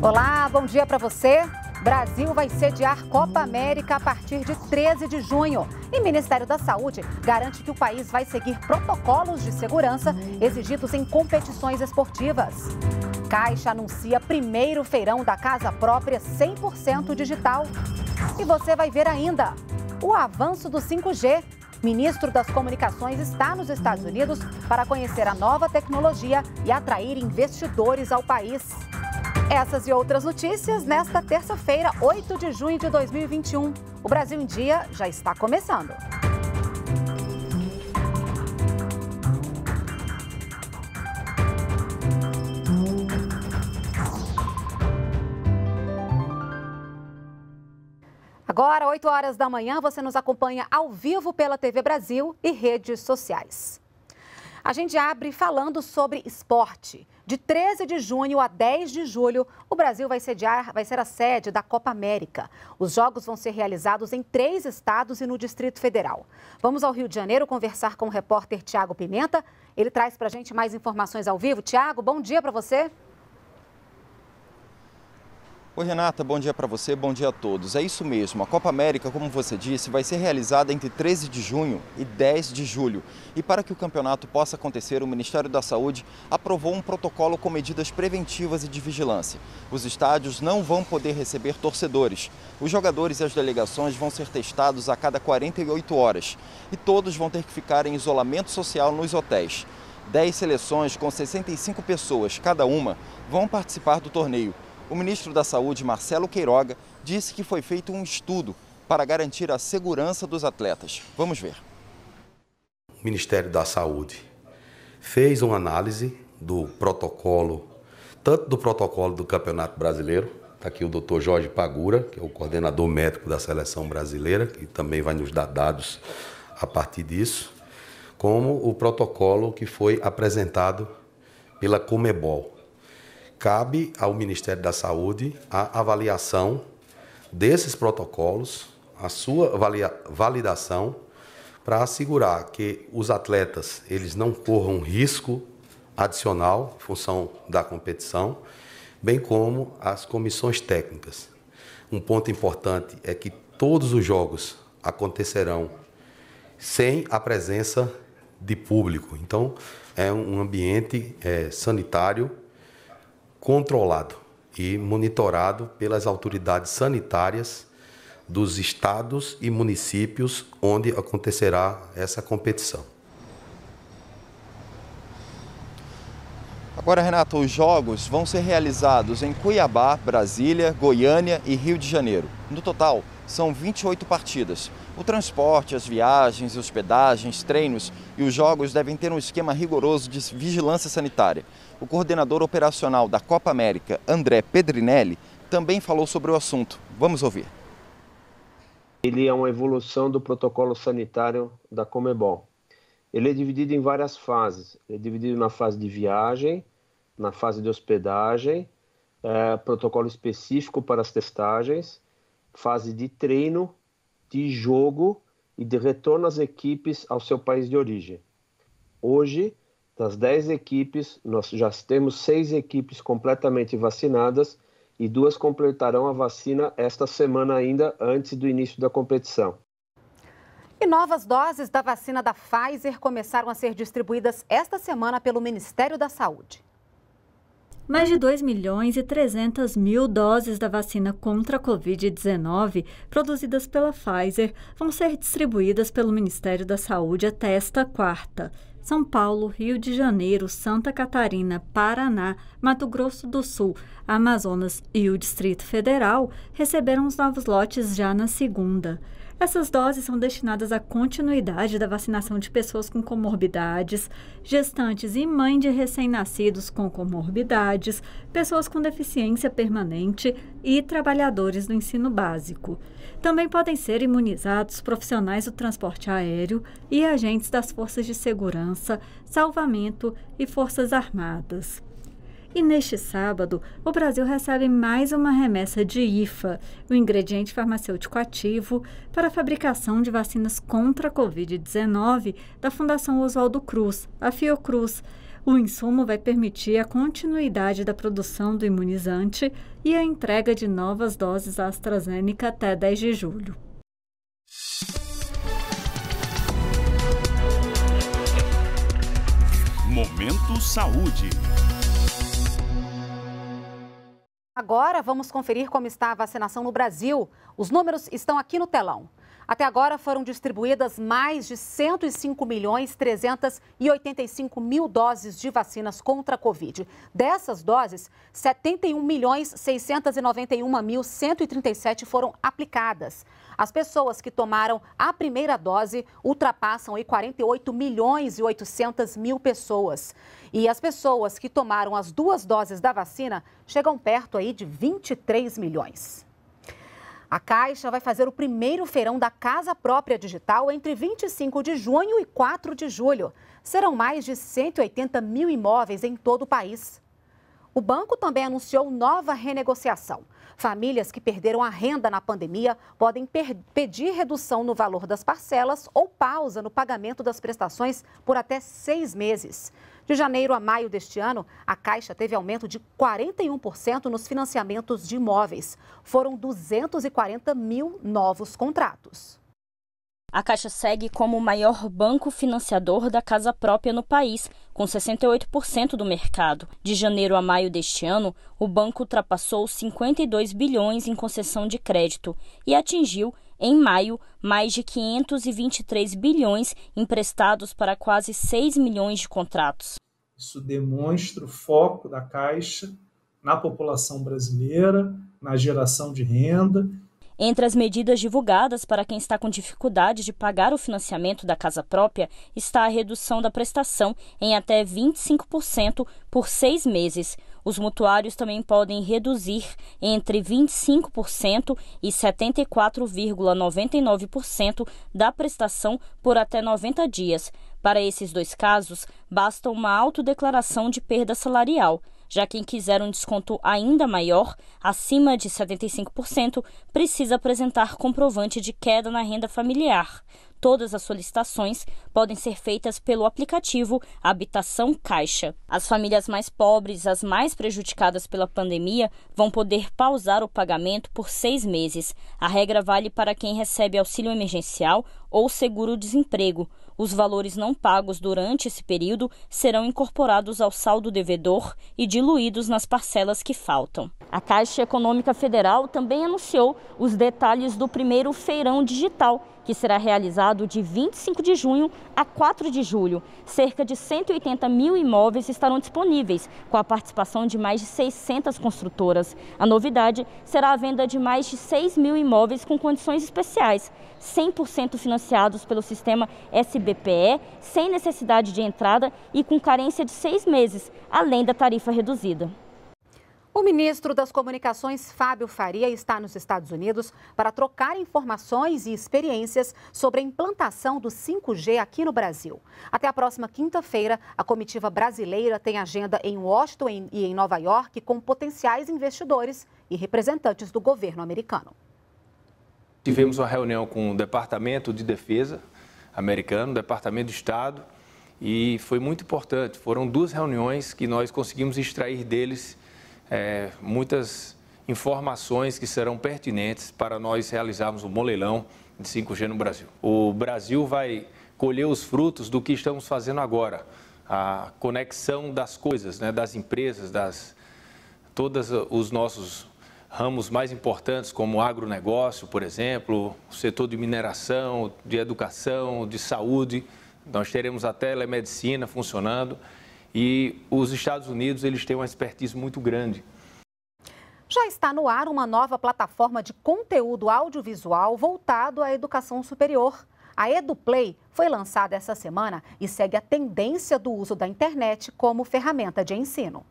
Olá, bom dia para você. Brasil vai sediar Copa América a partir de 13 de junho. E Ministério da Saúde garante que o país vai seguir protocolos de segurança exigidos em competições esportivas. Caixa anuncia primeiro feirão da casa própria 100% digital. E você vai ver ainda o avanço do 5G. Ministro das Comunicações está nos Estados Unidos para conhecer a nova tecnologia e atrair investidores ao país. Essas e outras notícias nesta terça-feira, 8 de junho de 2021. O Brasil em Dia já está começando. Agora, 8 horas da manhã, você nos acompanha ao vivo pela TV Brasil e redes sociais. A gente abre falando sobre esporte. De 13 de junho a 10 de julho, o Brasil vai, sediar, vai ser a sede da Copa América. Os jogos vão ser realizados em três estados e no Distrito Federal. Vamos ao Rio de Janeiro conversar com o repórter Tiago Pimenta. Ele traz para a gente mais informações ao vivo. Tiago, bom dia para você. Oi, Renata, bom dia para você, bom dia a todos. É isso mesmo, a Copa América, como você disse, vai ser realizada entre 13 de junho e 10 de julho. E para que o campeonato possa acontecer, o Ministério da Saúde aprovou um protocolo com medidas preventivas e de vigilância. Os estádios não vão poder receber torcedores. Os jogadores e as delegações vão ser testados a cada 48 horas. E todos vão ter que ficar em isolamento social nos hotéis. 10 seleções com 65 pessoas cada uma vão participar do torneio. O ministro da Saúde, Marcelo Queiroga, disse que foi feito um estudo para garantir a segurança dos atletas. Vamos ver. O Ministério da Saúde fez uma análise do protocolo, tanto do protocolo do Campeonato Brasileiro, está aqui o doutor Jorge Pagura, que é o coordenador médico da seleção brasileira, que também vai nos dar dados a partir disso, como o protocolo que foi apresentado pela Comebol, cabe ao Ministério da Saúde a avaliação desses protocolos, a sua validação, para assegurar que os atletas eles não corram risco adicional em função da competição, bem como as comissões técnicas. Um ponto importante é que todos os jogos acontecerão sem a presença de público. Então, é um ambiente é, sanitário controlado e monitorado pelas autoridades sanitárias dos estados e municípios onde acontecerá essa competição. Agora, Renato, os jogos vão ser realizados em Cuiabá, Brasília, Goiânia e Rio de Janeiro. No total, são 28 partidas. O transporte, as viagens, hospedagens, treinos e os jogos devem ter um esquema rigoroso de vigilância sanitária. O coordenador operacional da Copa América, André Pedrinelli, também falou sobre o assunto. Vamos ouvir. Ele é uma evolução do protocolo sanitário da Comebol. Ele é dividido em várias fases. Ele é dividido na fase de viagem, na fase de hospedagem, é, protocolo específico para as testagens, fase de treino de jogo e de retorno às equipes ao seu país de origem. Hoje, das 10 equipes, nós já temos seis equipes completamente vacinadas e duas completarão a vacina esta semana ainda antes do início da competição. E novas doses da vacina da Pfizer começaram a ser distribuídas esta semana pelo Ministério da Saúde. Mais de 2 milhões e 300 mil doses da vacina contra a Covid-19, produzidas pela Pfizer, vão ser distribuídas pelo Ministério da Saúde até esta quarta. São Paulo, Rio de Janeiro, Santa Catarina, Paraná, Mato Grosso do Sul, Amazonas e o Distrito Federal receberam os novos lotes já na segunda. Essas doses são destinadas à continuidade da vacinação de pessoas com comorbidades, gestantes e mãe de recém-nascidos com comorbidades, pessoas com deficiência permanente e trabalhadores do ensino básico. Também podem ser imunizados profissionais do transporte aéreo e agentes das forças de segurança, salvamento e forças armadas. E neste sábado, o Brasil recebe mais uma remessa de IFA, o ingrediente farmacêutico ativo para a fabricação de vacinas contra a Covid-19 da Fundação Oswaldo Cruz, a Fiocruz. O insumo vai permitir a continuidade da produção do imunizante e a entrega de novas doses AstraZeneca até 10 de julho. Momento Saúde. Agora vamos conferir como está a vacinação no Brasil. Os números estão aqui no telão. Até agora foram distribuídas mais de 105 milhões 385 mil doses de vacinas contra a Covid. Dessas doses, 71 milhões 691 mil 137 foram aplicadas. As pessoas que tomaram a primeira dose ultrapassam aí 48 milhões e 800 mil pessoas. E as pessoas que tomaram as duas doses da vacina chegam perto aí de 23 milhões. A Caixa vai fazer o primeiro feirão da Casa Própria Digital entre 25 de junho e 4 de julho. Serão mais de 180 mil imóveis em todo o país. O banco também anunciou nova renegociação. Famílias que perderam a renda na pandemia podem pedir redução no valor das parcelas ou pausa no pagamento das prestações por até seis meses. De janeiro a maio deste ano, a Caixa teve aumento de 41% nos financiamentos de imóveis. Foram 240 mil novos contratos. A Caixa segue como o maior banco financiador da casa própria no país, com 68% do mercado. De janeiro a maio deste ano, o banco ultrapassou 52 bilhões em concessão de crédito e atingiu em maio, mais de 523 bilhões emprestados para quase 6 milhões de contratos. Isso demonstra o foco da Caixa na população brasileira, na geração de renda entre as medidas divulgadas para quem está com dificuldade de pagar o financiamento da casa própria está a redução da prestação em até 25% por seis meses. Os mutuários também podem reduzir entre 25% e 74,99% da prestação por até 90 dias. Para esses dois casos, basta uma autodeclaração de perda salarial. Já quem quiser um desconto ainda maior, acima de 75%, precisa apresentar comprovante de queda na renda familiar. Todas as solicitações podem ser feitas pelo aplicativo Habitação Caixa. As famílias mais pobres, as mais prejudicadas pela pandemia, vão poder pausar o pagamento por seis meses. A regra vale para quem recebe auxílio emergencial ou seguro-desemprego. Os valores não pagos durante esse período serão incorporados ao saldo devedor e diluídos nas parcelas que faltam. A Caixa Econômica Federal também anunciou os detalhes do primeiro feirão digital que será realizado de 25 de junho a 4 de julho. Cerca de 180 mil imóveis estarão disponíveis, com a participação de mais de 600 construtoras. A novidade será a venda de mais de 6 mil imóveis com condições especiais, 100% financiados pelo sistema SBPE, sem necessidade de entrada e com carência de seis meses, além da tarifa reduzida. O ministro das Comunicações, Fábio Faria, está nos Estados Unidos para trocar informações e experiências sobre a implantação do 5G aqui no Brasil. Até a próxima quinta-feira, a comitiva brasileira tem agenda em Washington e em Nova York com potenciais investidores e representantes do governo americano. Tivemos uma reunião com o Departamento de Defesa americano, Departamento de Estado, e foi muito importante. Foram duas reuniões que nós conseguimos extrair deles é, muitas informações que serão pertinentes para nós realizarmos um bom leilão de 5G no Brasil. O Brasil vai colher os frutos do que estamos fazendo agora, a conexão das coisas, né, das empresas, das todos os nossos ramos mais importantes, como o agronegócio, por exemplo, o setor de mineração, de educação, de saúde. Nós teremos a telemedicina funcionando e os Estados Unidos, eles têm uma expertise muito grande. Já está no ar uma nova plataforma de conteúdo audiovisual voltado à educação superior. A EduPlay foi lançada essa semana e segue a tendência do uso da internet como ferramenta de ensino.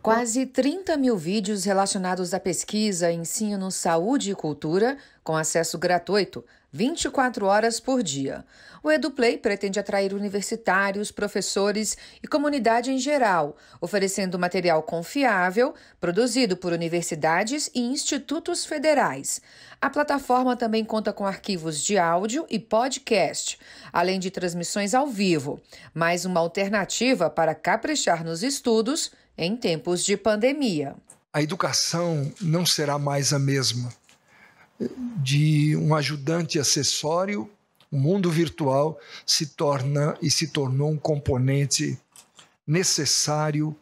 Quase 30 mil vídeos relacionados à pesquisa, ensino, saúde e cultura, com acesso gratuito, 24 horas por dia. O EduPlay pretende atrair universitários, professores e comunidade em geral, oferecendo material confiável, produzido por universidades e institutos federais. A plataforma também conta com arquivos de áudio e podcast, além de transmissões ao vivo, mais uma alternativa para caprichar nos estudos em tempos de pandemia. A educação não será mais a mesma. De um ajudante acessório, o mundo virtual se torna e se tornou um componente necessário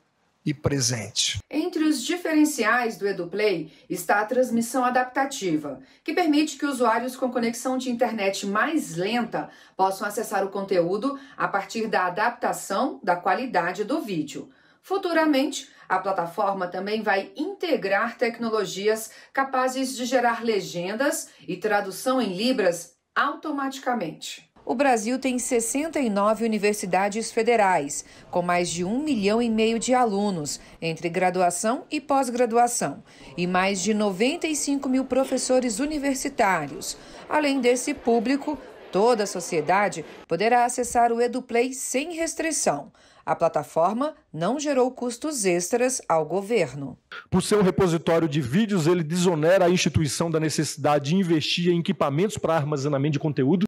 e presente. Entre os diferenciais do EduPlay está a transmissão adaptativa, que permite que usuários com conexão de internet mais lenta possam acessar o conteúdo a partir da adaptação da qualidade do vídeo. Futuramente, a plataforma também vai integrar tecnologias capazes de gerar legendas e tradução em Libras automaticamente. O Brasil tem 69 universidades federais, com mais de um milhão e meio de alunos, entre graduação e pós-graduação, e mais de 95 mil professores universitários. Além desse público, Toda a sociedade poderá acessar o EduPlay sem restrição. A plataforma não gerou custos extras ao governo. Por ser um repositório de vídeos, ele desonera a instituição da necessidade de investir em equipamentos para armazenamento de conteúdo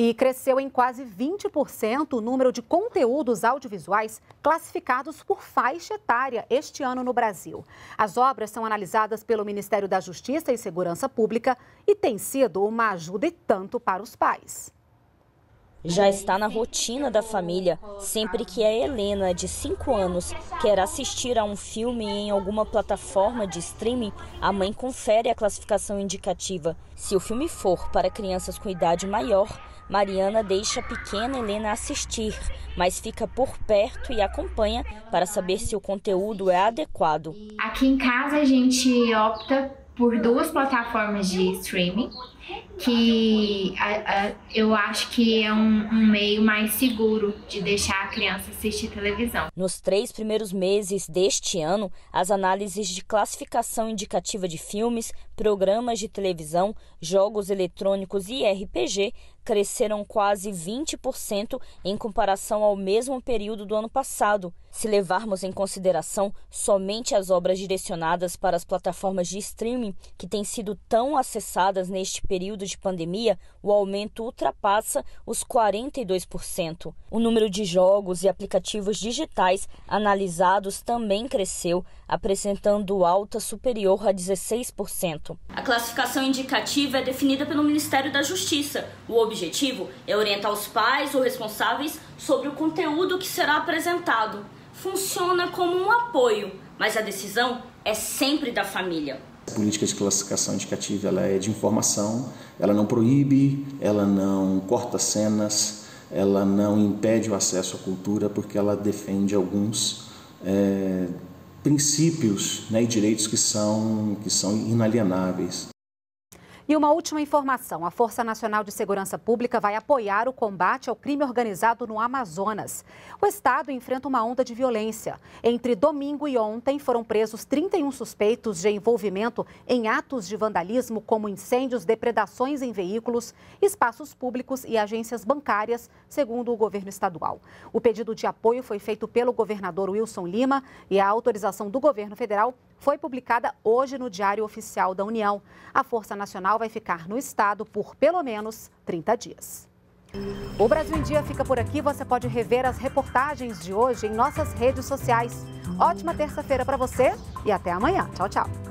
e cresceu em quase 20% o número de conteúdos audiovisuais classificados por faixa etária este ano no Brasil. As obras são analisadas pelo Ministério da Justiça e Segurança Pública e têm sido uma ajuda e tanto para os pais. Já está na rotina da família sempre que a Helena, de 5 anos, quer assistir a um filme em alguma plataforma de streaming, a mãe confere a classificação indicativa. Se o filme for para crianças com idade maior, Mariana deixa a pequena Helena assistir, mas fica por perto e acompanha para saber se o conteúdo é adequado. Aqui em casa a gente opta por duas plataformas de streaming que a, a, eu acho que é um, um, meio mais seguro de deixar a criança assistir televisão. Nos três primeiros meses deste ano, as análises de classificação indicativa de filmes, programas de televisão, jogos eletrônicos e RPG cresceram quase 20% em comparação ao mesmo período do ano passado, se levarmos em consideração somente as obras direcionadas para as plataformas de streaming que têm sido tão acessadas neste período período de pandemia, o aumento ultrapassa os 42%. O número de jogos e aplicativos digitais analisados também cresceu, apresentando alta superior a 16%. A classificação indicativa é definida pelo Ministério da Justiça. O objetivo é orientar os pais ou responsáveis sobre o conteúdo que será apresentado. Funciona como um apoio, mas a decisão é sempre da família. A política de classificação indicativa ela é de informação, ela não proíbe, ela não corta cenas, ela não impede o acesso à cultura porque ela defende alguns é, princípios né, e direitos que são, que são inalienáveis. E uma última informação: a Força Nacional de Segurança Pública vai apoiar o combate ao crime organizado no Amazonas. O estado enfrenta uma onda de violência. Entre domingo e ontem foram presos 31 suspeitos de envolvimento em atos de vandalismo, como incêndios, depredações em veículos, espaços públicos e agências bancárias, segundo o governo estadual. O pedido de apoio foi feito pelo governador Wilson Lima e a autorização do governo federal foi publicada hoje no Diário Oficial da União. A Força Nacional vai ficar no Estado por pelo menos 30 dias. O Brasil em Dia fica por aqui. Você pode rever as reportagens de hoje em nossas redes sociais. Ótima terça-feira para você e até amanhã. Tchau, tchau.